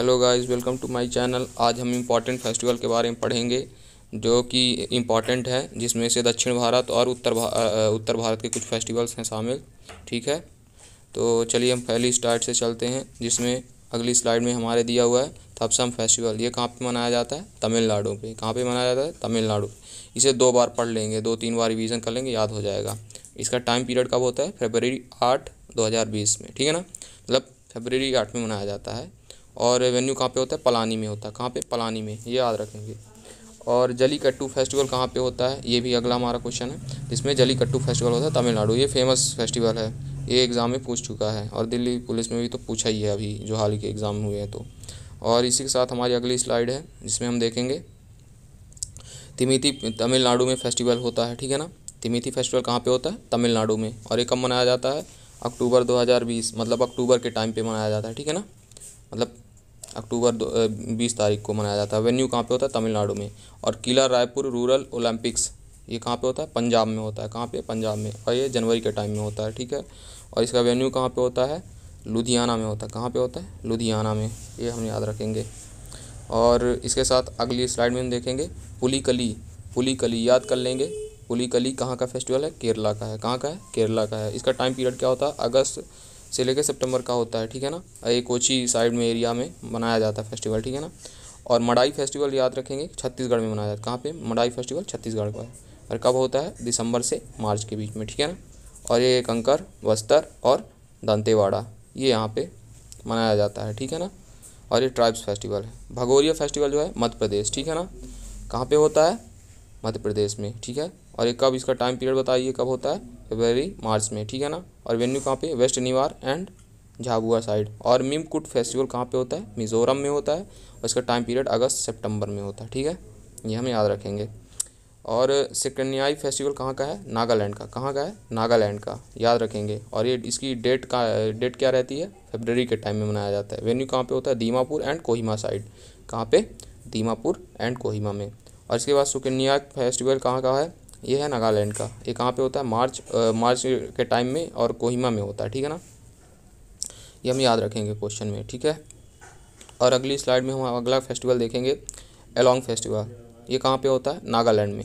hello guys welcome to my channel आज हम important festival के बारे में पढ़ेंगे जो कि इम्पॉर्टेंट है जिसमें से दक्षिण भारत और उत्तर भा, उत्तर भारत के कुछ फेस्टिवल्स हैं शामिल ठीक है तो चलिए हम पहली स्टार्ट से चलते हैं जिसमें अगली स्लाइड में हमारे दिया हुआ है तपसम फेस्टिवल ये कहाँ पर मनाया जाता है तमिलनाडु पर कहाँ पर मनाया जाता है तमिलनाडु इसे दो बार पढ़ लेंगे दो तीन बार रिवीजन कर लेंगे याद हो जाएगा इसका टाइम पीरियड कब होता है फेबररी आठ दो हज़ार बीस में ठीक है ना मतलब फेबररी आठ में मनाया जाता है और वेन्यू कहाँ पे होता है पलानी में होता है कहाँ पे पलानी में ये याद रखेंगे और जली कट्टू फेस्टिवल कहाँ पे होता है ये भी अगला हमारा क्वेश्चन है जिसमें जली कट्टू फेस्टिवल होता है तमिलनाडु ये फेमस फेस्टिवल है ये एग्ज़ाम में पूछ चुका है और दिल्ली पुलिस में भी तो पूछा ही है अभी जो हाल के एग्ज़ाम हुए हैं तो और इसी के साथ हमारी अगली स्लाइड है जिसमें हम देखेंगे तिमिति तमिलनाडु में फेस्टिवल होता है ठीक है ना तिमिति फेस्टिवल कहाँ पे होता है तमिलनाडु में और ये कब मनाया जाता है अक्टूबर 2020 मतलब अक्टूबर के टाइम पे मनाया जाता है ठीक है ना मतलब अक्टूबर बीस तारीख को मनाया जाता है वेन्यू कहाँ पे होता है तमिलनाडु में और किला रायपुर रूरल ओलंपिक्स ये कहाँ पे होता है पंजाब में होता है कहाँ पे पंजाब में और ये जनवरी के टाइम में होता है ठीक है और इसका वेन्यू कहाँ पे होता है लुधियाना में होता है कहाँ पे होता है लुधियाना में ये हम याद रखेंगे और इसके साथ अगली स्लाइड में हम देखेंगे पुली कली पुली कली याद कर लेंगे पुली कली कहाँ का फेस्टिवल है केरला का है कहाँ का है केरला का है इसका टाइम पीरियड क्या होता है अगस्त से लेकर सितंबर का होता है ठीक है ना ये कोची साइड में एरिया में मनाया जाता है फेस्टिवल ठीक है ना और मडाई फेस्टिवल याद रखेंगे छत्तीसगढ़ में मनाया जाता है कहाँ पर मडाई फेस्टिवल छत्तीसगढ़ का है और कब होता है दिसंबर से मार्च के बीच में ठीक है ना और ये कंकर बस्तर और दंतेवाड़ा ये यहाँ पर मनाया जाता है ठीक है ना और ये ट्राइब्स फेस्टिवल है भगोरिया फेस्टिवल जो है मध्य प्रदेश ठीक है ना कहाँ पे होता है मध्य प्रदेश में ठीक है और ये कब इसका टाइम पीरियड बताइए कब होता है फरवरी मार्च में ठीक है ना और वेन्यू कहाँ पे west Nimar and Jhabua side और मिमकुट फेस्टिवल कहाँ पे होता है मिजोरम में होता है और इसका टाइम पीरियड अगस्त सितंबर में होता है ठीक है ये हम याद रखेंगे और सिकन्याई फेस्टिवल कहाँ का है नागालैंड का कहाँ का है नागालैंड का याद रखेंगे और ये इसकी डेट का डेट क्या रहती है फेबररी के टाइम में मनाया जाता है वेन्यू कहाँ पर होता है दीमापुर एंड कोहिमा साइड कहाँ पर दीमापुर एंड कोहिमा में और इसके बाद सुकन्या फेस्टिवल कहाँ का है ये है नागालैंड का ये कहाँ पे होता है मार्च आ, मार्च के टाइम में और कोहिमा में होता है ठीक है ना ये हम याद रखेंगे क्वेश्चन में ठीक है और अगली स्लाइड में हम अगला फेस्टिवल देखेंगे एलोंग फेस्टिवल ये कहाँ पे होता है नागालैंड में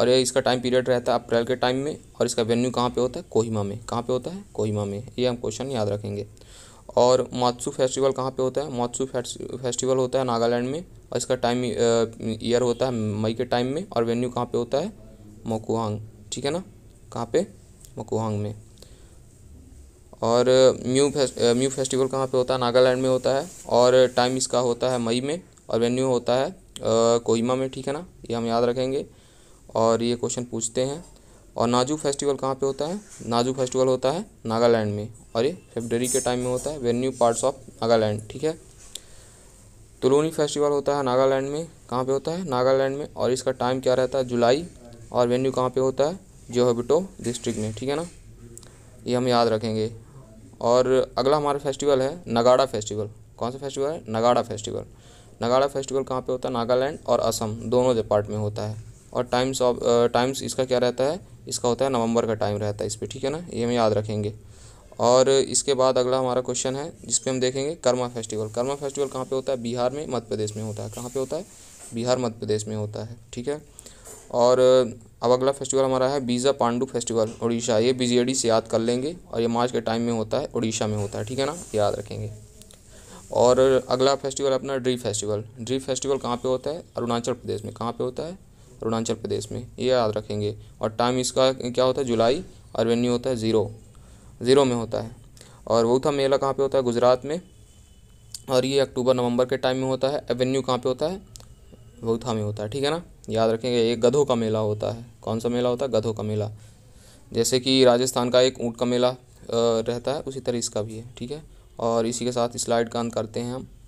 और ये इसका टाइम पीरियड रहता है अप्रैल के टाइम में और इसका वेन्यू कहाँ पर होता है कोहिमा में कहाँ पर होता है कोहिमा में ये हम क्वेश्चन याद रखेंगे और मात्सू फेस्टिवल कहाँ पर होता है मात्सू फेस्टिवल होता है नागालैंड में और इसका टाइम ईयर होता है मई के टाइम में और वेन्यू कहाँ पे होता है मकुआंग ठीक है ना कहाँ पे मकुआंग में और म्यू फेस्ट म्यू फेस्टिवल कहाँ पे होता है नागालैंड में होता है और टाइम इसका होता है मई में और वेन्यू होता है uh, कोहिमा में ठीक है ना ये हम याद रखेंगे और ये क्वेश्चन पूछते हैं और नाजू फेस्टिवल कहाँ पे होता है नाजू फेस्टिवल होता है नागालैंड में और ये फेबररी के टाइम में होता है वेन्यू पार्ट्स ऑफ नागालैंड ठीक है तुलोनी फेस्टिवल होता है नागालैंड में कहाँ पे होता है नागालैंड में और इसका टाइम क्या रहता है जुलाई और वेन्यू कहाँ पे होता है जोहबिटो डिस्ट्रिक्ट में ठीक है ना ये हम याद रखेंगे और अगला हमारा फेस्टिवल है नगाड़ा फेस्टिवल कौन सा फेस्टिवल है नगाड़ा फेस्टिवल नगाड़ा फेस्टिवल कहाँ पे होता है नागालैंड और असम दोनों पार्ट में होता है और टाइम्स ऑफ टाइम्स इसका क्या रहता है इसका होता है नवंबर का टाइम रहता है इस पर ठीक है ना ये हम याद रखेंगे और इसके बाद अगला हमारा क्वेश्चन है जिसपे हम देखेंगे कर्मा फेस्टिवल कर्मा फेस्टिवल कहाँ पे होता है बिहार में मध्य प्रदेश में होता है कहाँ पे होता है बिहार मध्य प्रदेश में होता है ठीक है और अब अगला फेस्टिवल हमारा है बीजा पांडू फेस्टिवल उड़ीसा ये बीजेडी से याद कर लेंगे और ये मार्च के टाइम में होता है उड़ीसा में होता है ठीक है ना याद रखेंगे और अगला फेस्टिवल अपना ड्री फेस्टिवल ड्री फेस्टिवल कहाँ पे होता है अरुणाचल प्रदेश में कहाँ पे होता है अरुणाचल प्रदेश में ये याद रखेंगे और टाइम इसका क्या होता है जुलाई और वेन्यू होता है ज़ीरो ज़ीरो में होता है और वो था मेला कहाँ पर होता है गुजरात में और ये अक्टूबर नवंबर के टाइम में होता है एवेन्यू कहाँ पर होता है वोथा में होता है ठीक है ना याद रखेंगे एक गधों का मेला होता है कौन सा मेला होता है गधों का मेला जैसे कि राजस्थान का एक ऊँट का मेला रहता है उसी तरह इसका भी है ठीक है और इसी के साथ स्लाइड का अंत करते हैं हम